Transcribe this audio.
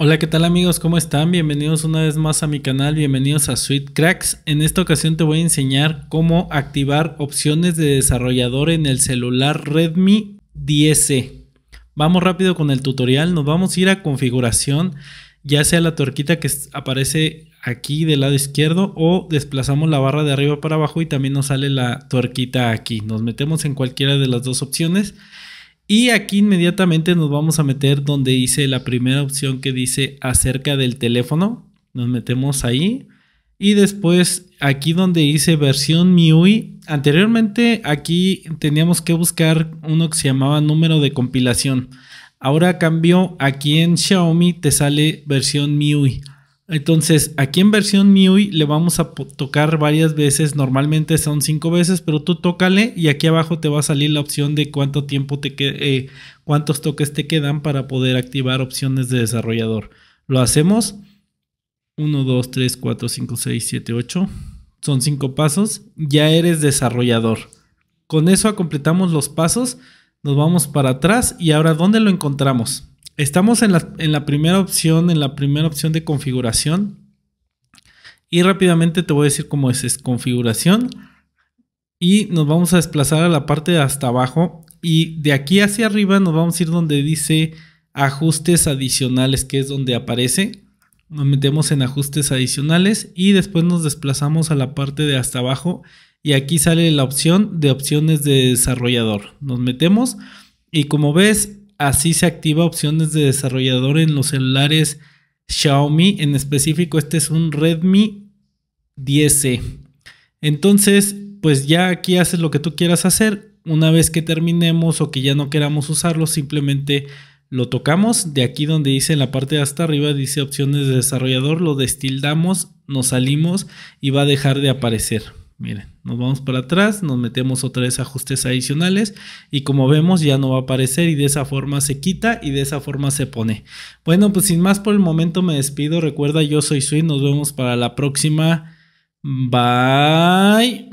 Hola, ¿qué tal amigos? ¿Cómo están? Bienvenidos una vez más a mi canal, bienvenidos a Sweet Cracks. En esta ocasión te voy a enseñar cómo activar opciones de desarrollador en el celular Redmi 10 e. Vamos rápido con el tutorial, nos vamos a ir a configuración, ya sea la tuerquita que aparece aquí del lado izquierdo o desplazamos la barra de arriba para abajo y también nos sale la tuerquita aquí. Nos metemos en cualquiera de las dos opciones y aquí inmediatamente nos vamos a meter donde hice la primera opción que dice acerca del teléfono. Nos metemos ahí. Y después aquí donde dice versión MIUI. Anteriormente aquí teníamos que buscar uno que se llamaba número de compilación. Ahora cambió aquí en Xiaomi te sale versión MIUI. Entonces, aquí en versión MIUI le vamos a tocar varias veces, normalmente son cinco veces, pero tú tócale y aquí abajo te va a salir la opción de cuánto tiempo te eh, cuántos toques te quedan para poder activar opciones de desarrollador. Lo hacemos 1, 2, 3, 4, 5, 6, 7, 8. Son cinco pasos, ya eres desarrollador. Con eso completamos los pasos, nos vamos para atrás y ahora ¿dónde lo encontramos? estamos en la, primera opción, en la primera opción de configuración. Y rápidamente te voy a decir cómo es, es configuración. Y nos vamos a desplazar a la parte de hasta abajo. Y de aquí hacia arriba nos vamos a ir donde dice ajustes adicionales, que es donde aparece. Nos metemos en ajustes adicionales y después nos desplazamos a la parte de hasta abajo. Y aquí sale la opción de opciones de desarrollador. Nos metemos y como ves Así se activa opciones de desarrollador en los celulares Xiaomi. En específico, este es un Redmi 10 e Entonces, pues ya aquí haces lo que tú quieras hacer. Una vez que terminemos o que ya no queramos usarlo, simplemente lo tocamos. De aquí donde dice en la parte de hasta arriba, dice opciones de desarrollador, lo destildamos, nos salimos y va a dejar de aparecer. Miren, nos vamos para atrás, nos metemos otra vez ajustes adicionales y como vemos ya no va a aparecer y de esa forma se quita y de esa forma se pone. Bueno, pues sin más por el momento me despido. Recuerda, yo soy Sweet nos vemos para la próxima. Bye.